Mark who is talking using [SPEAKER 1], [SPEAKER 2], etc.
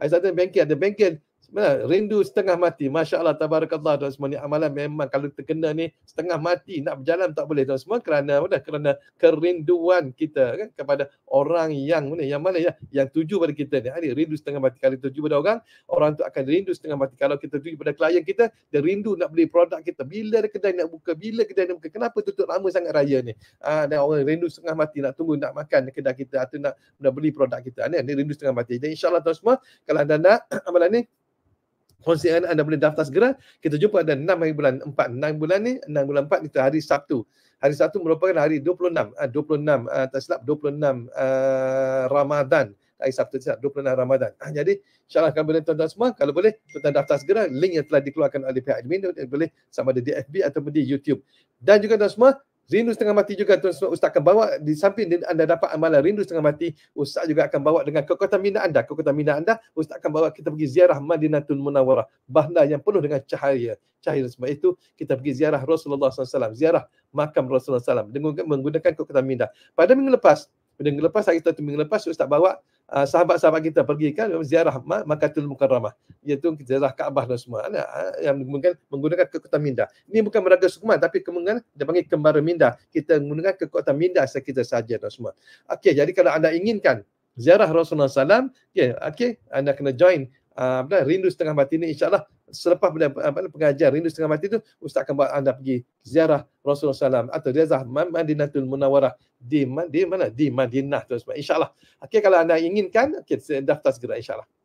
[SPEAKER 1] I started banking. The banking Sebenarnya rindu setengah mati. Masya Allah, tabarakallah tuan semua ni amalan memang kalau terkena ni setengah mati nak berjalan tak boleh tuan semua kerana mana? kerana kerinduan kita kan? kepada orang yang mana yang mana ya yang tuju pada kita ni. Ini ha, rindu setengah mati. Kalau tuju pada orang, orang tu akan rindu setengah mati. Kalau kita tuju pada klien kita, dia rindu nak beli produk kita. Bila ada kedai nak buka, bila kedai nak buka, kenapa tutup lama sangat raya ni? Ah, dan orang rindu setengah mati nak tunggu nak makan kedai kita atau nak, nak beli produk kita. Ini, ha, ini rindu setengah mati. Jadi insyaAllah tuan semua, kalau anda nak amalan ni, konsian anda boleh daftar segera. Kita jumpa ada 6 hari bulan 4. 6 bulan ni, 6 bulan 4 kita hari Sabtu. Hari Sabtu merupakan hari 26. Uh, 26, uh, tak silap, 26 uh, ah, Ramadan. Hari Sabtu, silap, 26 Ramadan. Uh, jadi, insyaAllah akan boleh tuan-tuan semua. Kalau boleh, tuan-tuan daftar segera. Link yang telah dikeluarkan oleh pihak admin. Boleh sama ada di FB atau di YouTube. Dan juga tuan semua, Rindu setengah mati juga tuan semua ustaz akan bawa di samping anda dapat amalan rindu setengah mati ustaz juga akan bawa dengan kekuatan minda anda kekuatan minda anda ustaz akan bawa kita pergi ziarah Madinatul Munawarah bandar yang penuh dengan cahaya cahaya semua itu kita pergi ziarah Rasulullah SAW ziarah makam Rasulullah SAW dengan menggunakan kekuatan minda pada minggu lepas pada minggu lepas hari satu minggu lepas ustaz bawa uh, sahabat-sahabat kita pergi ke kan ziarah Makatul Mukarramah iaitu ziarah Kaabah dan semua anak ah, yang menggunakan menggunakan kekuatan minda. Ini bukan meraga sukuman tapi kemungkinan dia panggil kembara minda. Kita menggunakan kekuatan minda sahaja kita saja dan semua. Okey jadi kalau anda inginkan ziarah Rasulullah sallam okey okey anda kena join uh, rindu setengah mati ni insyaallah selepas benda, ah, apa, pengajian rindu setengah mati tu ustaz akan bawa anda pergi ziarah Rasulullah SAW atau ziarah Madinatul Munawarah di, di mana di Madinah tu sebab insyaallah okey kalau anda inginkan okey daftar segera insyaallah